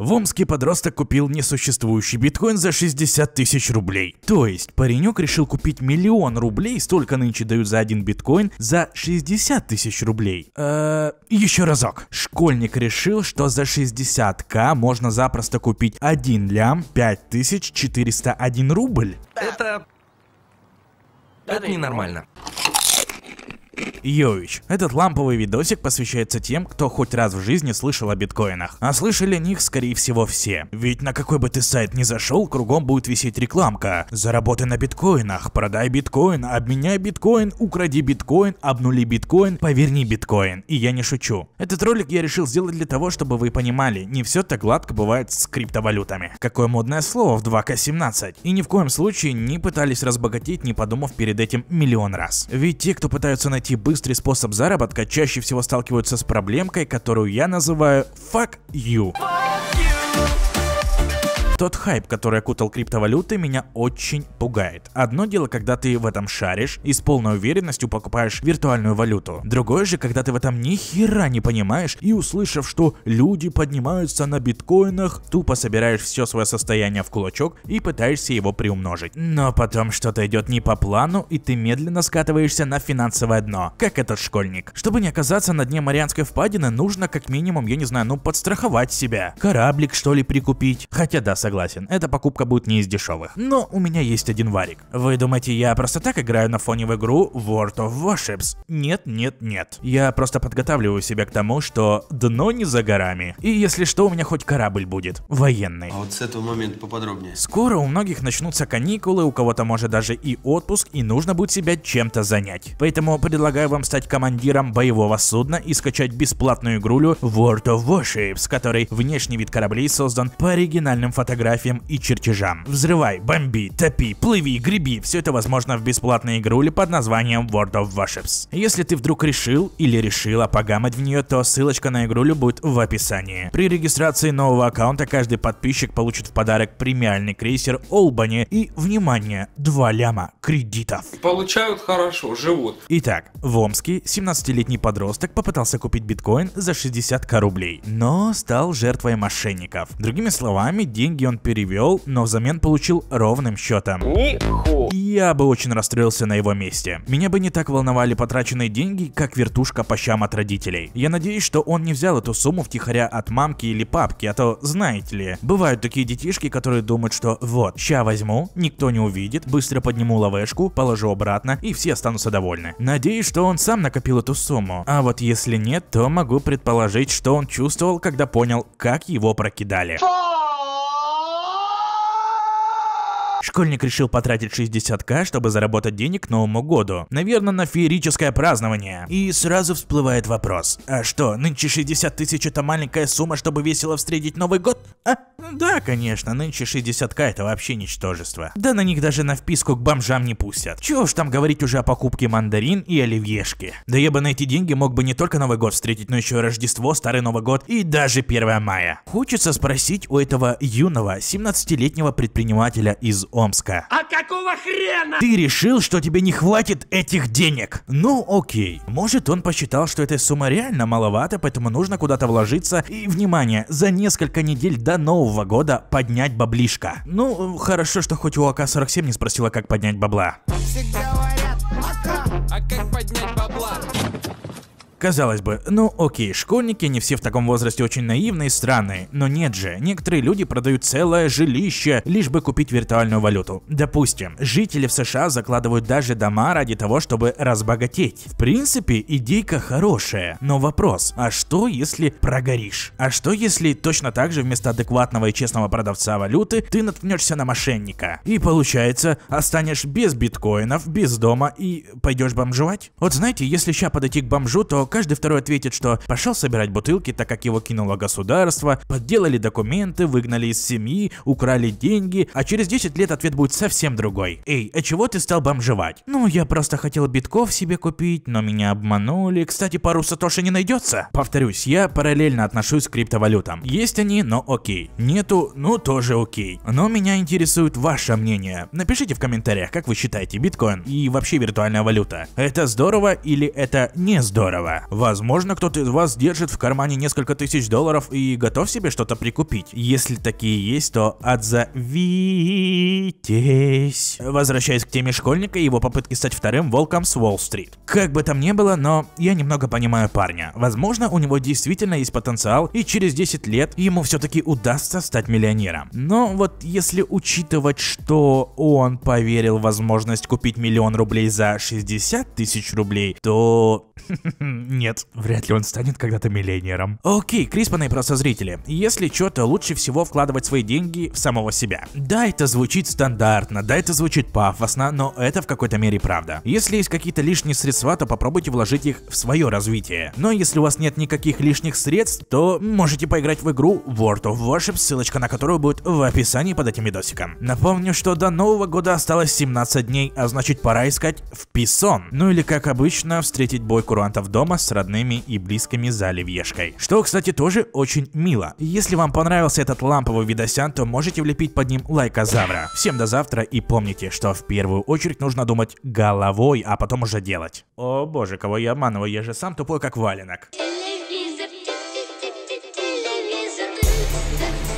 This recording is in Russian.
В Омске подросток купил несуществующий биткоин за 60 тысяч рублей. То есть паренек решил купить миллион рублей, столько нынче дают за один биткоин, за 60 тысяч рублей. Эээ, еще разок. Школьник решил, что за 60к можно запросто купить 1 лям 5401 рубль. Это... Это ненормально. Йович. Этот ламповый видосик посвящается тем, кто хоть раз в жизни слышал о биткоинах. А слышали о них, скорее всего, все. Ведь на какой бы ты сайт ни зашел, кругом будет висеть рекламка. Заработай на биткоинах, продай биткоин, обменяй биткоин, укради биткоин, обнули биткоин, поверни биткоин. И я не шучу. Этот ролик я решил сделать для того, чтобы вы понимали, не все так гладко бывает с криптовалютами. Какое модное слово в 2К17. И ни в коем случае не пытались разбогатеть, не подумав перед этим миллион раз. Ведь те, кто пытаются найти быстрый быстрый способ заработка чаще всего сталкиваются с проблемкой, которую я называю «fuck you». Fuck тот хайп, который окутал криптовалюты, меня очень пугает. Одно дело, когда ты в этом шаришь и с полной уверенностью покупаешь виртуальную валюту. Другое же, когда ты в этом ни хера не понимаешь и услышав, что люди поднимаются на биткоинах, тупо собираешь все свое состояние в кулачок и пытаешься его приумножить. Но потом что-то идет не по плану и ты медленно скатываешься на финансовое дно, как этот школьник. Чтобы не оказаться на дне Марианской впадины, нужно как минимум, я не знаю, ну подстраховать себя. Кораблик что ли прикупить? Хотя да, согласен согласен, эта покупка будет не из дешевых. Но у меня есть один варик. Вы думаете, я просто так играю на фоне в игру World of Warships? Нет, нет, нет. Я просто подготавливаю себя к тому, что дно не за горами. И если что, у меня хоть корабль будет. Военный. А вот с этого момента поподробнее. Скоро у многих начнутся каникулы, у кого-то может даже и отпуск, и нужно будет себя чем-то занять. Поэтому предлагаю вам стать командиром боевого судна и скачать бесплатную игрулю World of Warships, который внешний вид кораблей создан по оригинальным фотографиям фотографиям и чертежам. Взрывай, бомби, топи, плыви, греби, все это возможно в бесплатной игруле под названием World of Warships. Если ты вдруг решил или решила погамать в нее, то ссылочка на игрулю будет в описании. При регистрации нового аккаунта каждый подписчик получит в подарок премиальный крейсер Олбани и, внимание, 2 ляма кредитов. Получают хорошо, живут. Итак, в Омске 17-летний подросток попытался купить биткоин за 60к рублей, но стал жертвой мошенников. Другими словами, деньги деньги он перевел, но взамен получил ровным счетом. Ниху. Я бы очень расстроился на его месте. Меня бы не так волновали потраченные деньги, как вертушка по щам от родителей. Я надеюсь, что он не взял эту сумму втихаря от мамки или папки, а то, знаете ли, бывают такие детишки, которые думают, что вот, ща возьму, никто не увидит, быстро подниму ловешку, положу обратно, и все останутся довольны. Надеюсь, что он сам накопил эту сумму, а вот если нет, то могу предположить, что он чувствовал, когда понял, как его прокидали. Фу! Школьник решил потратить 60к, чтобы заработать денег к Новому году. Наверное, на феерическое празднование. И сразу всплывает вопрос. А что, нынче 60 тысяч это маленькая сумма, чтобы весело встретить Новый год? А? Да, конечно, нынче 60к это вообще ничтожество. Да на них даже на вписку к бомжам не пустят. Чего уж там говорить уже о покупке мандарин и оливьешки. Да я бы на эти деньги мог бы не только Новый год встретить, но еще и Рождество, Старый Новый год и даже 1 мая. Хочется спросить у этого юного 17-летнего предпринимателя из Омска. А какого хрена? Ты решил, что тебе не хватит этих денег? Ну окей. Может он посчитал, что эта сумма реально маловато, поэтому нужно куда-то вложиться и, внимание, за несколько недель до нового 2022 года поднять баблишка. Ну, хорошо, что хоть у АК-47 не спросила, как поднять бабла. Все говорят, АК, а как поднять бабла? Казалось бы, ну окей, школьники не все в таком возрасте очень наивные и странные, но нет же, некоторые люди продают целое жилище, лишь бы купить виртуальную валюту. Допустим, жители в США закладывают даже дома ради того, чтобы разбогатеть. В принципе, идейка хорошая, но вопрос, а что если прогоришь? А что если точно так же вместо адекватного и честного продавца валюты ты наткнешься на мошенника? И получается, останешь без биткоинов, без дома и пойдешь бомжевать? Вот знаете, если сейчас подойти к бомжу, то каждый второй ответит, что пошел собирать бутылки, так как его кинуло государство, подделали документы, выгнали из семьи, украли деньги, а через 10 лет ответ будет совсем другой. Эй, а чего ты стал бомжевать? Ну, я просто хотел битков себе купить, но меня обманули. Кстати, пару сатоши не найдется. Повторюсь, я параллельно отношусь к криптовалютам. Есть они, но окей. Нету, ну тоже окей. Но меня интересует ваше мнение. Напишите в комментариях, как вы считаете биткоин и вообще виртуальная валюта. Это здорово или это не здорово? Возможно, кто-то из вас держит в кармане несколько тысяч долларов и готов себе что-то прикупить. Если такие есть, то отзовитесь. Возвращаясь к теме школьника и его попытки стать вторым волком с Уолл-стрит. Как бы там ни было, но я немного понимаю парня. Возможно, у него действительно есть потенциал, и через 10 лет ему все-таки удастся стать миллионером. Но вот если учитывать, что он поверил в возможность купить миллион рублей за 60 тысяч рублей, то нет, вряд ли он станет когда-то миллионером. Окей, криспанные просто зрители. Если что-то, лучше всего вкладывать свои деньги в самого себя. Да, это звучит стандартно, да, это звучит пафосно, но это в какой-то мере правда. Если есть какие-то лишние средства, то попробуйте вложить их в свое развитие. Но если у вас нет никаких лишних средств, то можете поиграть в игру World of Warship, ссылочка на которую будет в описании под этим видосиком. Напомню, что до Нового года осталось 17 дней, а значит пора искать в Писон. Ну или как обычно, встретить бой курантов дома с родными и близкими за оливьешкой. Что, кстати, тоже очень мило. Если вам понравился этот ламповый видосян, то можете влепить под ним лайкозавра. Всем до завтра и помните, что в первую очередь нужно думать головой, а потом уже делать. О боже, кого я обманываю, я же сам тупой как валенок. Телевизор, телевизор, телевизор.